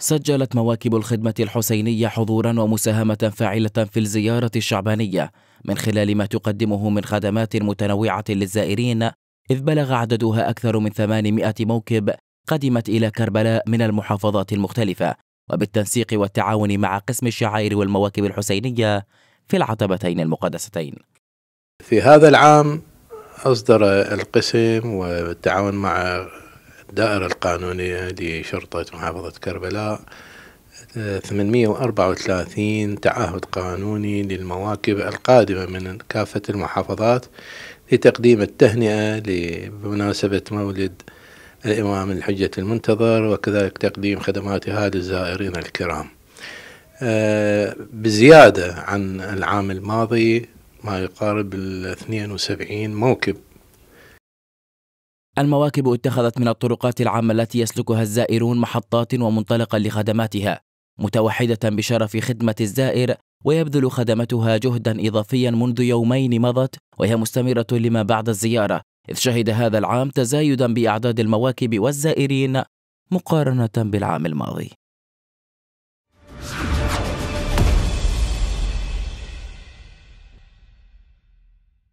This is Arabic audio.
سجلت مواكب الخدمة الحسينية حضورا ومساهمة فاعلة في الزيارة الشعبانية من خلال ما تقدمه من خدمات متنوعة للزائرين إذ بلغ عددها أكثر من 800 موكب قدمت إلى كربلاء من المحافظات المختلفة وبالتنسيق والتعاون مع قسم الشعائر والمواكب الحسينية في العتبتين المقدستين في هذا العام أصدر القسم والتعاون مع الدائرة القانونية لشرطة محافظة كربلاء 834 تعهد قانوني للمواكب القادمة من كافة المحافظات لتقديم التهنئة بمناسبة مولد الإمام الحجة المنتظر وكذلك تقديم خدماتها للزائرين الكرام آه، بزيادة عن العام الماضي ما يقارب ال 72 موكب المواكب اتخذت من الطرقات العامة التي يسلكها الزائرون محطات ومنطلقا لخدماتها متوحدة بشرف خدمة الزائر ويبذل خدمتها جهدا إضافيا منذ يومين مضت وهي مستمرة لما بعد الزيارة إذ شهد هذا العام تزايدا بأعداد المواكب والزائرين مقارنة بالعام الماضي